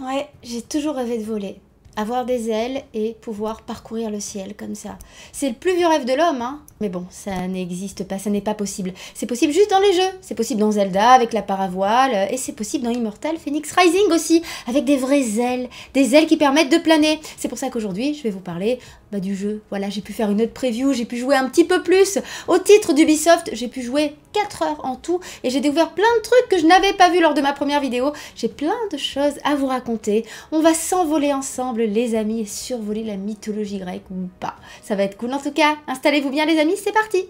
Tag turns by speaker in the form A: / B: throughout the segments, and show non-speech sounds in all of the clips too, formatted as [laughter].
A: Ouais, j'ai toujours rêvé de voler. Avoir des ailes et pouvoir parcourir le ciel comme ça. C'est le plus vieux rêve de l'homme, hein Mais bon, ça n'existe pas, ça n'est pas possible. C'est possible juste dans les jeux. C'est possible dans Zelda avec la paravoile, et c'est possible dans Immortal Phoenix Rising aussi, avec des vraies ailes. Des ailes qui permettent de planer. C'est pour ça qu'aujourd'hui, je vais vous parler bah, du jeu. Voilà, j'ai pu faire une autre preview, j'ai pu jouer un petit peu plus au titre d'Ubisoft, j'ai pu jouer 4 heures en tout et j'ai découvert plein de trucs que je n'avais pas vu lors de ma première vidéo. J'ai plein de choses à vous raconter. On va s'envoler ensemble les amis et survoler la mythologie grecque ou pas. Ça va être cool en tout cas. Installez-vous bien les amis, c'est parti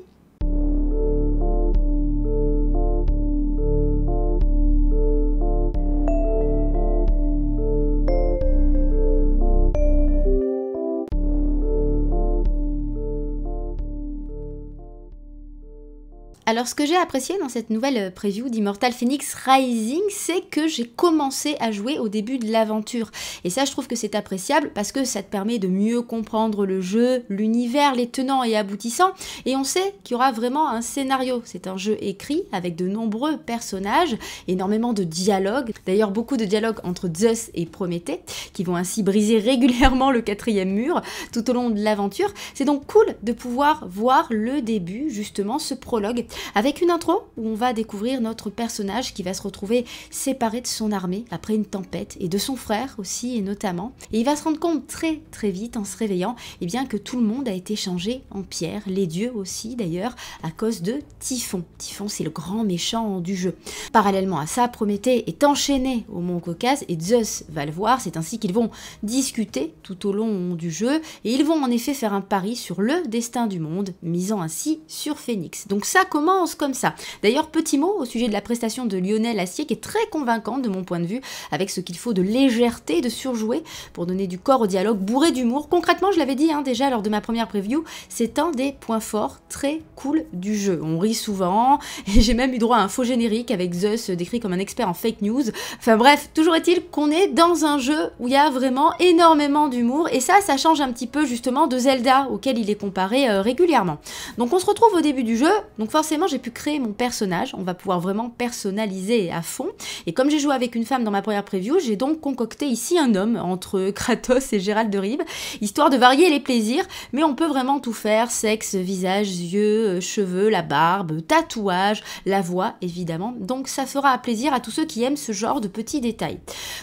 A: Alors ce que j'ai apprécié dans cette nouvelle euh, preview d'Immortal Phoenix Rising, c'est que j'ai commencé à jouer au début de l'aventure. Et ça, je trouve que c'est appréciable parce que ça te permet de mieux comprendre le jeu, l'univers, les tenants et aboutissants. Et on sait qu'il y aura vraiment un scénario. C'est un jeu écrit avec de nombreux personnages, énormément de dialogues. D'ailleurs, beaucoup de dialogues entre Zeus et Prométhée, qui vont ainsi briser régulièrement le quatrième mur tout au long de l'aventure. C'est donc cool de pouvoir voir le début, justement, ce prologue avec une intro où on va découvrir notre personnage qui va se retrouver séparé de son armée après une tempête et de son frère aussi et notamment. Et il va se rendre compte très très vite en se réveillant et eh bien que tout le monde a été changé en pierre, les dieux aussi d'ailleurs, à cause de Typhon. Typhon c'est le grand méchant du jeu. Parallèlement à ça, Prométhée est enchaîné au mont Caucase et Zeus va le voir, c'est ainsi qu'ils vont discuter tout au long du jeu et ils vont en effet faire un pari sur le destin du monde, misant ainsi sur Phénix. Donc ça commence comme ça. D'ailleurs, petit mot au sujet de la prestation de Lionel Assier qui est très convaincante de mon point de vue, avec ce qu'il faut de légèreté, de surjouer pour donner du corps au dialogue bourré d'humour. Concrètement, je l'avais dit hein, déjà lors de ma première preview, c'est un des points forts très cool du jeu. On rit souvent [laughs] et j'ai même eu droit à un faux générique avec Zeus euh, décrit comme un expert en fake news. Enfin bref, toujours est-il qu'on est dans un jeu où il y a vraiment énormément d'humour et ça, ça change un petit peu justement de Zelda auquel il est comparé euh, régulièrement. Donc on se retrouve au début du jeu, donc forcément j'ai pu créer mon personnage. On va pouvoir vraiment personnaliser à fond. Et comme j'ai joué avec une femme dans ma première preview, j'ai donc concocté ici un homme entre [laughs] Kratos et Gérald de Rive, histoire de varier les plaisirs. Mais on peut vraiment tout faire sexe, visage, yeux, euh, cheveux, la barbe, tatouage, la voix, évidemment. Donc ça fera plaisir à tous ceux qui aiment ce genre de petits détails.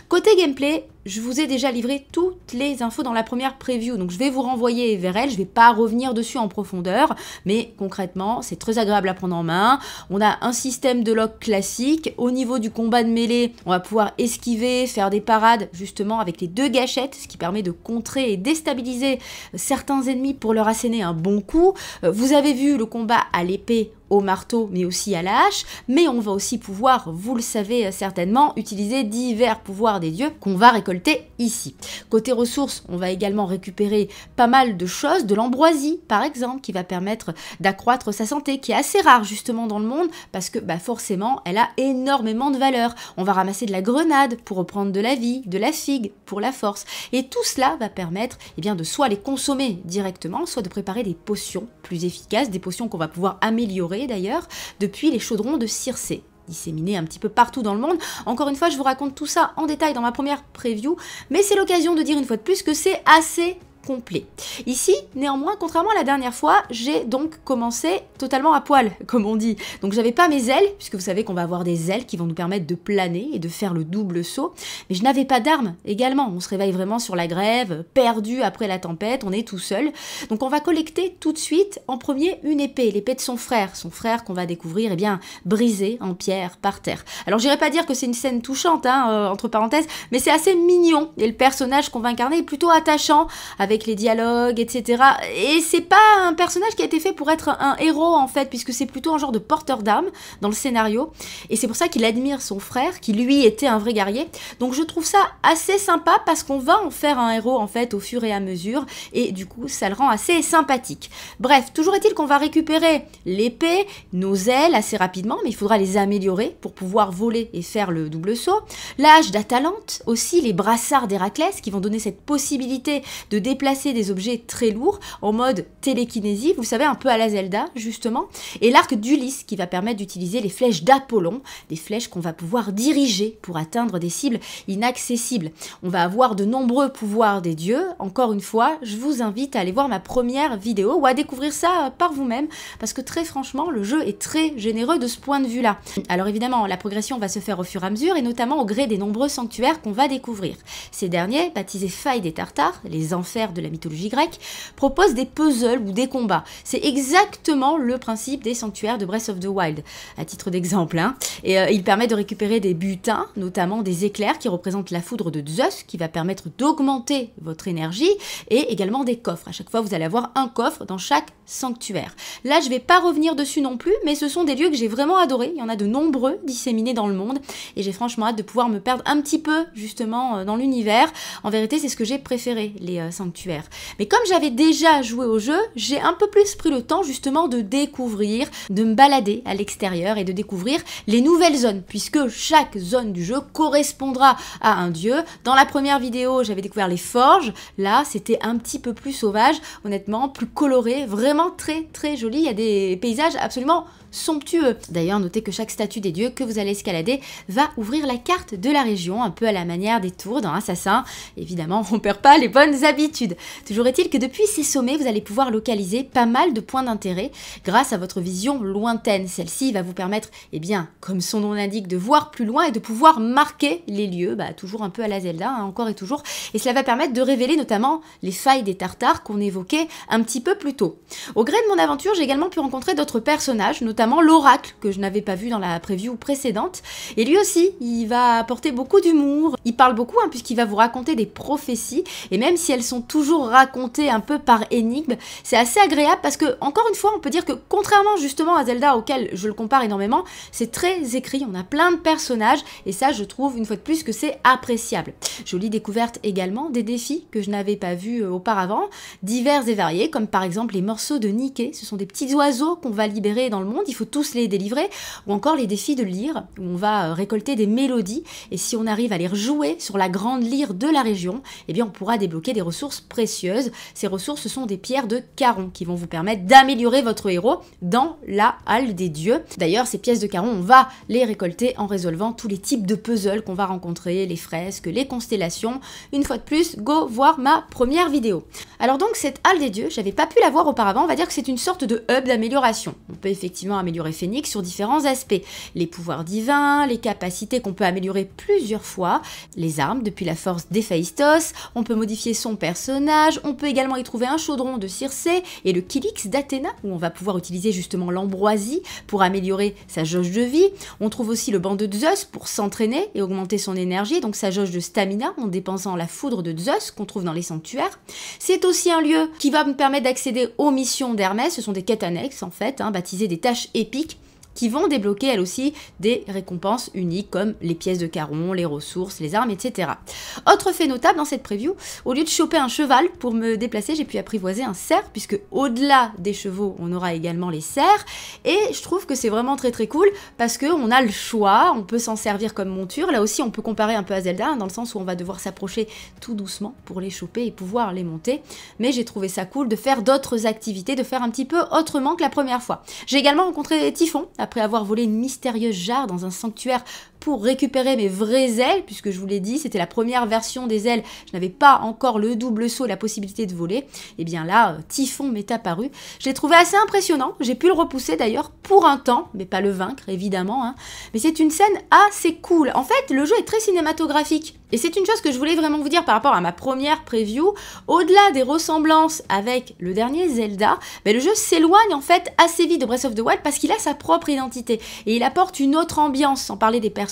A: Côté gameplay, je vous ai déjà livré toutes les infos dans la première preview, donc je vais vous renvoyer vers elle, je ne vais pas revenir dessus en profondeur, mais concrètement, c'est très agréable à prendre en main. On a un système de lock classique, au niveau du combat de mêlée, on va pouvoir esquiver, faire des parades, justement avec les deux gâchettes, ce qui permet de contrer et déstabiliser certains ennemis pour leur asséner un bon coup. Euh, vous avez vu le combat à l'épée au marteau mais aussi à la hache, mais on va aussi pouvoir, vous le savez euh, certainement, utiliser divers pouvoirs des dieux qu'on va récolter ici. Côté ressources, on va également récupérer pas mal de choses, de l'ambroisie par exemple, qui va permettre d'accroître sa santé, qui est assez rare justement dans le monde, parce que bah, forcément elle a énormément de valeur. On va ramasser de la grenade pour reprendre de la vie, de la figue pour la force, et tout cela va permettre eh bien, de soit les consommer directement, soit de préparer des potions plus efficaces, des potions qu'on va pouvoir améliorer d'ailleurs depuis les chaudrons de Circé disséminés un petit peu partout dans le monde. Encore une fois, je vous raconte tout ça en détail dans ma première preview, mais c'est l'occasion de dire une fois de plus que c'est assez complet. Ici, néanmoins, contrairement à la dernière fois, j'ai donc commencé totalement à poil, [laughs] comme on dit. Donc j'avais pas mes ailes, puisque vous savez qu'on va avoir des ailes qui vont nous permettre de planer et de faire le double saut, mais je n'avais pas d'armes également. On se réveille vraiment sur la grève, perdu après la tempête, on est tout seul. Donc on va collecter tout de suite en premier une épée, l'épée de son frère, son frère qu'on va découvrir, eh bien, brisé en pierre par terre. Alors j'irai pas dire que c'est une scène touchante, hein, euh, entre parenthèses, mais c'est assez mignon et le personnage qu'on va incarner est plutôt attachant, les dialogues, etc. Et c'est pas un personnage qui a été fait pour être un héros en fait, puisque c'est plutôt un genre de porteur d'armes dans le scénario. Et c'est pour ça qu'il admire son frère, qui lui était un vrai guerrier. Donc je trouve ça assez sympa parce qu'on va en faire un héros en fait au fur et à mesure. Et du coup, ça le rend assez sympathique. Bref, toujours est-il qu'on va récupérer l'épée, nos ailes assez rapidement, mais il faudra les améliorer pour pouvoir voler et faire le double saut. L'âge d'Atalante, aussi les brassards d'Héraclès qui vont donner cette possibilité de déplacer placer des objets très lourds en mode télékinésie, vous savez, un peu à la Zelda, justement, et l'arc d'Ulysse qui va permettre d'utiliser les flèches d'Apollon, des flèches qu'on va pouvoir diriger pour atteindre des cibles inaccessibles. On va avoir de nombreux pouvoirs des dieux. Encore une fois, je vous invite à aller voir ma première vidéo ou à découvrir ça euh, par vous-même, parce que très franchement, le jeu est très généreux de ce point de vue-là. Alors évidemment, la progression va se faire au fur et à mesure, et notamment au gré des nombreux sanctuaires qu'on va découvrir. Ces derniers, baptisés failles des Tartares, les enfers de la mythologie grecque, propose des puzzles ou des combats. C'est exactement le principe des sanctuaires de Breath of the Wild, à titre d'exemple. Hein. Et euh, il permet de récupérer des butins, notamment des éclairs qui représentent la foudre de Zeus, qui va permettre d'augmenter votre énergie, et également des coffres. À chaque fois, vous allez avoir un coffre dans chaque sanctuaire. Là, je vais pas revenir dessus non plus, mais ce sont des lieux que j'ai vraiment adorés. Il y en a de nombreux disséminés dans le monde, et j'ai franchement hâte de pouvoir me perdre un petit peu justement euh, dans l'univers. En vérité, c'est ce que j'ai préféré, les euh, sanctuaires mais comme j'avais déjà joué au jeu, j'ai un peu plus pris le temps justement de découvrir, de me balader à l'extérieur et de découvrir les nouvelles zones, puisque chaque zone du jeu correspondra à un dieu. Dans la première vidéo, j'avais découvert les forges, là c'était un petit peu plus sauvage, honnêtement, plus coloré, vraiment très très joli, il y a des paysages absolument somptueux. D'ailleurs, notez que chaque statue des dieux que vous allez escalader va ouvrir la carte de la région, un peu à la manière des tours dans Assassin. Évidemment, on perd pas les bonnes habitudes. Toujours est-il que depuis ces sommets, vous allez pouvoir localiser pas mal de points d'intérêt grâce à votre vision lointaine. Celle-ci va vous permettre, eh bien, comme son nom l'indique, de voir plus loin et de pouvoir marquer les lieux, bah, toujours un peu à la Zelda, hein, encore et toujours. Et cela va permettre de révéler notamment les failles des Tartares qu'on évoquait un petit peu plus tôt. Au gré de mon aventure, j'ai également pu rencontrer d'autres personnages, notamment l'oracle que je n'avais pas vu dans la preview précédente. Et lui aussi, il va apporter beaucoup d'humour. Il parle beaucoup hein, puisqu'il va vous raconter des prophéties. Et même si elles sont toujours racontées un peu par énigme, c'est assez agréable parce que, encore une fois, on peut dire que contrairement justement à Zelda auquel je le compare énormément, c'est très écrit, on a plein de personnages et ça je trouve une fois de plus que c'est appréciable. Jolie découverte également des défis que je n'avais pas vu euh, auparavant, divers et variés comme par exemple les morceaux de Nikkei, ce sont des petits oiseaux qu'on va libérer dans le monde, il faut tous les délivrer, ou encore les défis de lyre, où on va euh, récolter des mélodies, et si on arrive à les rejouer sur la grande lyre de la région, eh bien on pourra débloquer des ressources précieuses. Ces ressources, sont des pierres de caron qui vont vous permettre d'améliorer votre héros dans la halle des dieux. D'ailleurs, ces pièces de caron, on va les récolter en résolvant tous les types de puzzles qu'on va rencontrer, les fresques, les constellations. Une fois de plus, go voir ma première vidéo. Alors donc, cette halle des dieux, j'avais pas pu la voir auparavant, on va dire que c'est une sorte de hub d'amélioration. On peut effectivement améliorer Phénix sur différents aspects. Les pouvoirs divins, les capacités qu'on peut améliorer plusieurs fois, les armes depuis la force d'Héphaïstos, on peut modifier son personnage, on peut également y trouver un chaudron de Circé et le Kylix d'Athéna où on va pouvoir utiliser justement l'ambroisie pour améliorer sa jauge de vie. On trouve aussi le banc de Zeus pour s'entraîner et augmenter son énergie, donc sa jauge de stamina en dépensant la foudre de Zeus qu'on trouve dans les sanctuaires. C'est aussi un lieu qui va me permettre d'accéder aux missions d'Hermès, ce sont des quêtes annexes en fait, hein, baptisées des tâches épique qui vont débloquer elles aussi des récompenses uniques comme les pièces de caron, les ressources, les armes, etc. Autre fait notable dans cette preview, au lieu de choper un cheval pour me déplacer, j'ai pu apprivoiser un cerf puisque au-delà des chevaux, on aura également les cerfs et je trouve que c'est vraiment très très cool parce qu'on a le choix, on peut s'en servir comme monture. Là aussi, on peut comparer un peu à Zelda hein, dans le sens où on va devoir s'approcher tout doucement pour les choper et pouvoir les monter. Mais j'ai trouvé ça cool de faire d'autres activités, de faire un petit peu autrement que la première fois. J'ai également rencontré Typhon après avoir volé une mystérieuse jarre dans un sanctuaire pour récupérer mes vraies ailes, puisque je vous l'ai dit, c'était la première version des ailes, je n'avais pas encore le double saut, la possibilité de voler, et eh bien là, euh, Typhon m'est apparu. Je l'ai trouvé assez impressionnant, j'ai pu le repousser d'ailleurs pour un temps, mais pas le vaincre évidemment, hein. mais c'est une scène assez cool. En fait, le jeu est très cinématographique, et c'est une chose que je voulais vraiment vous dire par rapport à ma première preview, au-delà des ressemblances avec le dernier Zelda, mais ben, le jeu s'éloigne en fait assez vite de Breath of the Wild parce qu'il a sa propre identité, et il apporte une autre ambiance, sans parler des personnages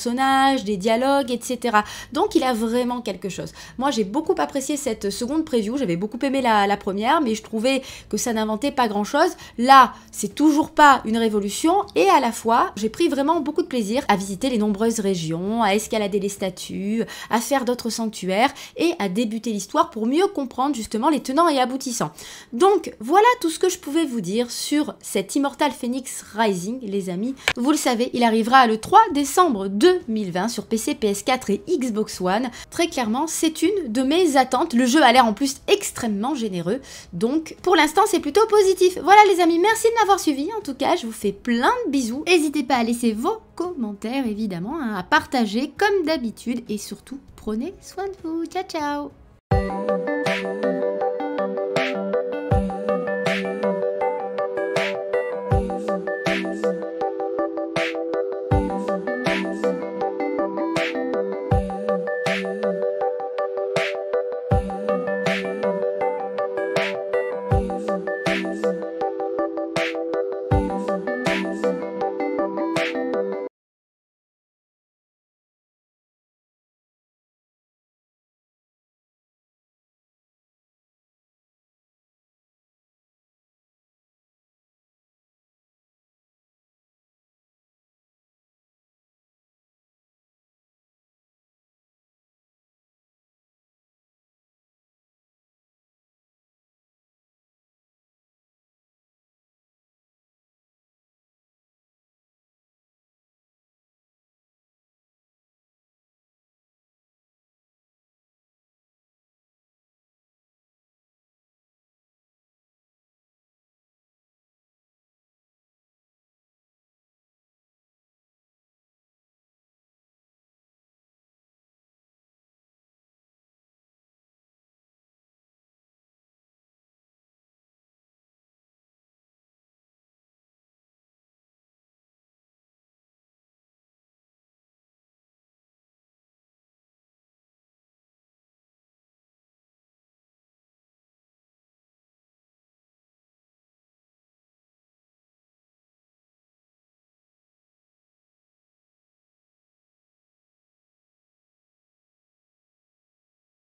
A: des dialogues, etc. Donc il a vraiment quelque chose. Moi j'ai beaucoup apprécié cette seconde preview, j'avais beaucoup aimé la, première, mais je trouvais que ça n'inventait pas grand-chose. Là, c'est toujours pas une révolution, et à la fois, j'ai pris vraiment beaucoup de plaisir à visiter les nombreuses régions, à escalader les statues, à faire d'autres sanctuaires, et à débuter l'histoire pour mieux comprendre justement les tenants et aboutissants. Donc voilà tout ce que je pouvais vous dire sur cet Immortal Phoenix Rising, les amis. Vous le savez, il arrivera le 3 décembre 2021 2020 sur PC, PS4 et Xbox One. Très clairement, c'est une de mes attentes. Le jeu a l'air en plus extrêmement généreux, donc pour l'instant c'est plutôt positif. Voilà les amis, merci de m'avoir suivi. En tout cas, je vous fais plein de bisous. N'hésitez pas à laisser vos commentaires évidemment, hein, à partager comme d'habitude et surtout prenez soin de vous. Ciao ciao